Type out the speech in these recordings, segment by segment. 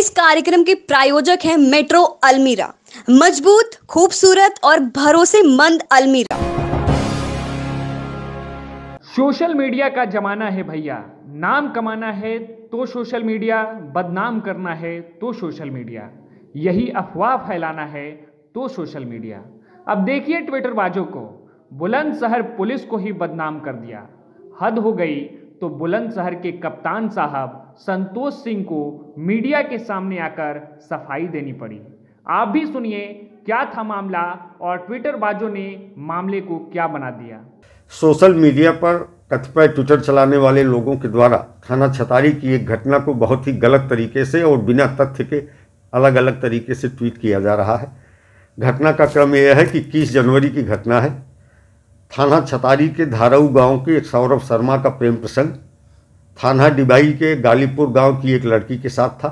इस कार्यक्रम के प्रायोजक हैं मेट्रो अल्मीरा मजबूत खूबसूरत और भरोसेमंद अल्मीरा सोशल मीडिया का जमाना है भैया नाम कमाना है तो सोशल मीडिया बदनाम करना है तो सोशल मीडिया यही अफवाह फैलाना है तो सोशल मीडिया अब देखिए ट्विटर बाजों को बुलंदशहर पुलिस को ही बदनाम कर दिया हद हो गई तो बुलंदशहर के कप्तान साहब संतोष सिंह को मीडिया के सामने आकर सफाई देनी पड़ी आप भी सुनिए क्या था मामला और ट्विटर बाजों ने मामले को क्या बना दिया सोशल मीडिया पर कतिपय ट्विटर चलाने वाले लोगों के द्वारा थाना छतारी की एक घटना को बहुत ही गलत तरीके से और बिना तथ्य के अलग अलग तरीके से ट्वीट किया जा रहा है घटना का क्रम यह है कि इक्कीस जनवरी की घटना है थाना छतारी के धाराऊ गांव के सौरभ शर्मा का प्रेम प्रसंग थाना डिबाई के गालीपुर गांव की एक लड़की के साथ था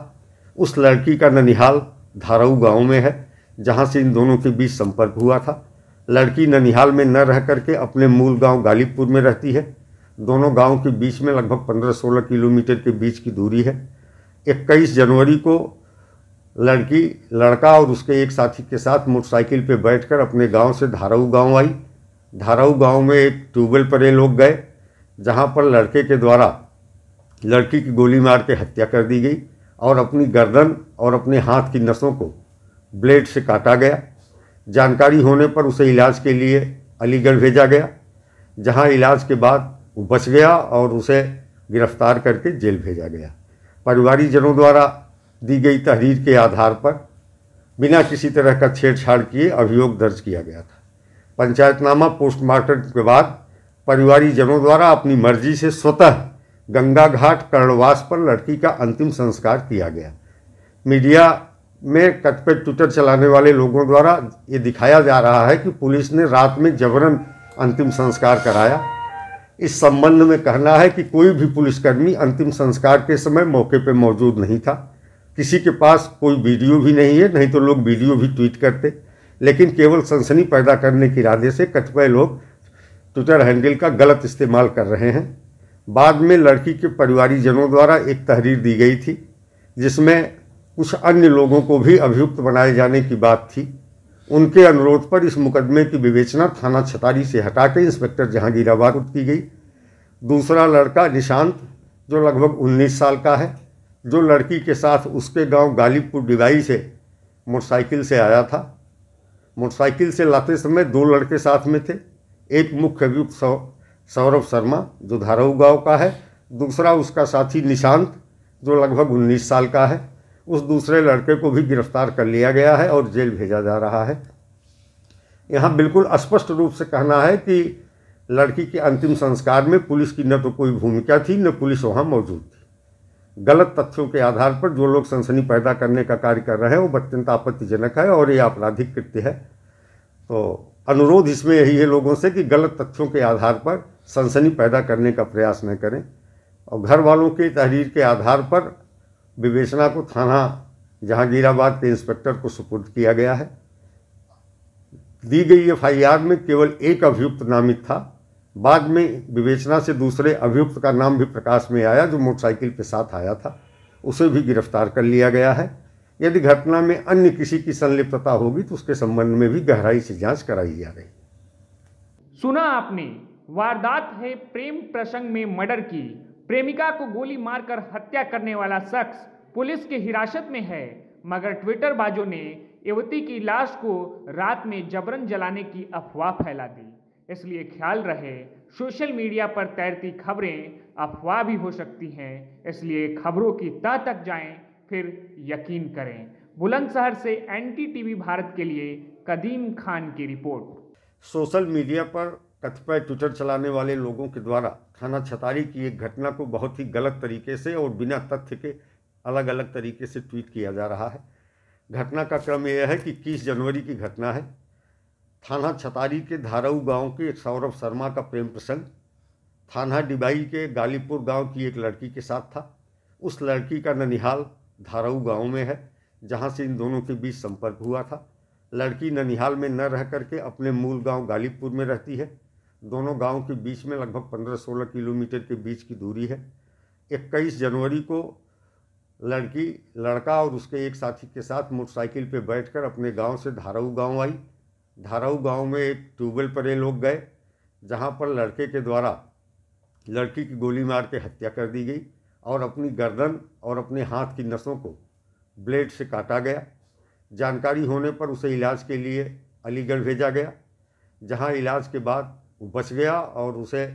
उस लड़की का ननिहाल धाराऊ गांव में है जहां से इन दोनों के बीच संपर्क हुआ था लड़की ननिहाल में न रह करके अपने मूल गांव गालीपुर में रहती है दोनों गांव के बीच में लगभग 15-16 किलोमीटर के बीच की दूरी है इक्कीस जनवरी को लड़की लड़का और उसके एक साथी के साथ मोटरसाइकिल पर बैठकर अपने गाँव से धाराऊ गाँव आई धाराऊ गाँव में एक ट्यूबवेल पर ये लोग गए जहाँ पर लड़के के द्वारा लड़की की गोली मार के हत्या कर दी गई और अपनी गर्दन और अपने हाथ की नसों को ब्लेड से काटा गया जानकारी होने पर उसे इलाज के लिए अलीगढ़ भेजा गया जहां इलाज के बाद वो बच गया और उसे गिरफ्तार करके जेल भेजा गया पारिवारिक जनों द्वारा दी गई तहरीर के आधार पर बिना किसी तरह का छेड़छाड़ किए अभियोग दर्ज किया गया था पंचायतनामा पोस्टमार्टम के बाद परिवारी जनों द्वारा अपनी मर्जी से स्वतः गंगा घाट कर्णवास पर लड़की का अंतिम संस्कार किया गया मीडिया में कटपे ट्विटर चलाने वाले लोगों द्वारा ये दिखाया जा रहा है कि पुलिस ने रात में जबरन अंतिम संस्कार कराया इस संबंध में कहना है कि कोई भी पुलिसकर्मी अंतिम संस्कार के समय मौके पर मौजूद नहीं था किसी के पास कोई वीडियो भी नहीं है नहीं तो लोग वीडियो भी ट्वीट करते लेकिन केवल सनसनी पैदा करने के इरादे से कतिपय लोग ट्विटर हैंडल का गलत इस्तेमाल कर रहे हैं बाद में लड़की के परिवारीजनों द्वारा एक तहरीर दी गई थी जिसमें कुछ अन्य लोगों को भी अभियुक्त बनाए जाने की बात थी उनके अनुरोध पर इस मुकदमे की विवेचना थाना छतारी से हटा के इंस्पेक्टर जहांगीराबाद की गई दूसरा लड़का निशांत जो लगभग 19 साल का है जो लड़की के साथ उसके गांव गालिबपुर डिवाई से मोटरसाइकिल से आया था मोटरसाइकिल से लाते समय दो लड़के साथ में थे एक मुख्य अभियुक्त सौरभ शर्मा जो धारऊ गांव का है दूसरा उसका साथी निशांत जो लगभग उन्नीस साल का है उस दूसरे लड़के को भी गिरफ्तार कर लिया गया है और जेल भेजा जा रहा है यहाँ बिल्कुल स्पष्ट रूप से कहना है कि लड़की के अंतिम संस्कार में पुलिस की न तो कोई भूमिका थी न पुलिस वहाँ मौजूद थी गलत तथ्यों के आधार पर जो लोग सनसनी पैदा करने का कार्य कर रहे हैं वो अत्यंत आपत्तिजनक है और ये आपराधिक कृत्य है तो अनुरोध इसमें यही है लोगों से कि गलत तथ्यों के आधार पर सनसनी पैदा करने का प्रयास न करें और घर वालों के तहरीर के आधार पर विवेचना को थाना जहांगीराबाद के इंस्पेक्टर को सुपुर्द किया गया है दी गई एफ में केवल एक अभियुक्त नामित था बाद में विवेचना से दूसरे अभियुक्त का नाम भी प्रकाश में आया जो मोटरसाइकिल के साथ आया था उसे भी गिरफ्तार कर लिया गया है यदि घटना में अन्य किसी की संलिप्तता होगी तो उसके संबंध में भी गहराई से जांच कराई जा रही सुना आपने वारदात है प्रेम प्रसंग में मर्डर की प्रेमिका को गोली मारकर हत्या करने वाला शख्स पुलिस के हिरासत में है मगर ट्विटर बाजों ने युवती की लाश को रात में जबरन जलाने की अफवाह फैला दी इसलिए ख्याल रहे सोशल मीडिया पर तैरती खबरें अफवाह भी हो सकती हैं इसलिए खबरों की तह तक जाएं फिर यकीन करें बुलंदशहर से एनटीटीवी भारत के लिए कदीम खान की रिपोर्ट सोशल मीडिया पर कतिपय ट्विटर चलाने वाले लोगों के द्वारा थाना छतारी की एक घटना को बहुत ही गलत तरीके से और बिना तथ्य के अलग अलग तरीके से ट्वीट किया जा रहा है घटना का क्रम यह है कि इक्कीस जनवरी की घटना है थाना छतारी के धाराऊ गांव के एक सौरभ शर्मा का प्रेम प्रसंग थाना डिबाई के गालीपुर गांव की एक लड़की के साथ था उस लड़की का ननिहाल धाराऊ गांव में है जहां से इन दोनों के बीच संपर्क हुआ था लड़की ननिहाल में न रह करके अपने मूल गांव गालिबपुर में रहती है दोनों गांव के बीच में लगभग पंद्रह सोलह किलोमीटर के बीच की दूरी है इक्कीस जनवरी को लड़की लड़का और उसके एक साथी के साथ मोटरसाइकिल पर बैठकर अपने गांव से धाराऊ गांव आई धाराऊ गांव में एक ट्यूबवेल पर ये लोग गए जहां पर लड़के के द्वारा लड़की की गोली मार के हत्या कर दी गई और अपनी गर्दन और अपने हाथ की नसों को ब्लेड से काटा गया जानकारी होने पर उसे इलाज के लिए अलीगढ़ भेजा गया जहां इलाज के बाद वो बच गया और उसे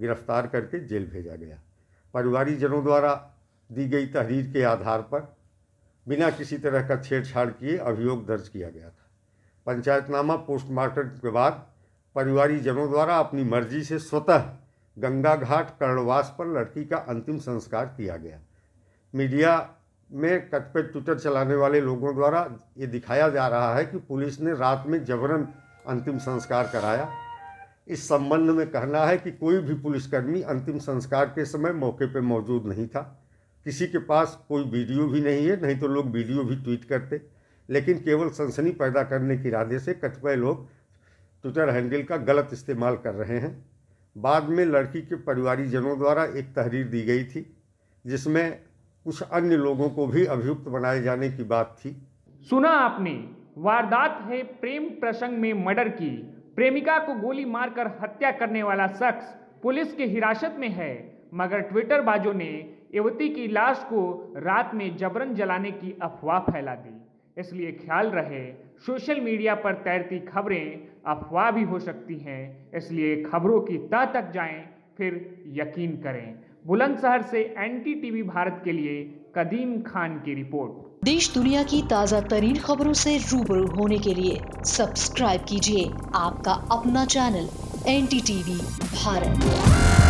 गिरफ्तार करके जेल भेजा गया जनों द्वारा दी गई तहरीर के आधार पर बिना किसी तरह का छेड़छाड़ किए अभियोग दर्ज किया गया था पंचायतनामा पोस्टमार्टम के बाद जनों द्वारा अपनी मर्जी से स्वतः गंगा घाट कर्णवास पर लड़की का अंतिम संस्कार किया गया मीडिया में कटपे ट्विटर चलाने वाले लोगों द्वारा ये दिखाया जा रहा है कि पुलिस ने रात में जबरन अंतिम संस्कार कराया इस संबंध में कहना है कि कोई भी पुलिसकर्मी अंतिम संस्कार के समय मौके पर मौजूद नहीं था किसी के पास कोई वीडियो भी नहीं है नहीं तो लोग वीडियो भी ट्वीट करते लेकिन केवल सनसनी पैदा करने के इरादे से कतिपय लोग ट्विटर हैंडल का गलत इस्तेमाल कर रहे हैं बाद में लड़की के जनों द्वारा एक तहरीर दी गई थी जिसमें कुछ अन्य लोगों को भी अभियुक्त बनाए जाने की बात थी सुना आपने वारदात है प्रेम प्रसंग में मर्डर की प्रेमिका को गोली मारकर हत्या करने वाला शख्स पुलिस के हिरासत में है मगर ट्विटर बाजों ने युवती की लाश को रात में जबरन जलाने की अफवाह फैला दी इसलिए ख्याल रहे सोशल मीडिया पर तैरती खबरें अफवाह भी हो सकती हैं इसलिए खबरों की तह तक जाएं फिर यकीन करें बुलंदशहर से एनटी टीवी भारत के लिए कदीम खान की रिपोर्ट देश दुनिया की ताज़ा तरीन खबरों से रूबरू होने के लिए सब्सक्राइब कीजिए आपका अपना चैनल एन भारत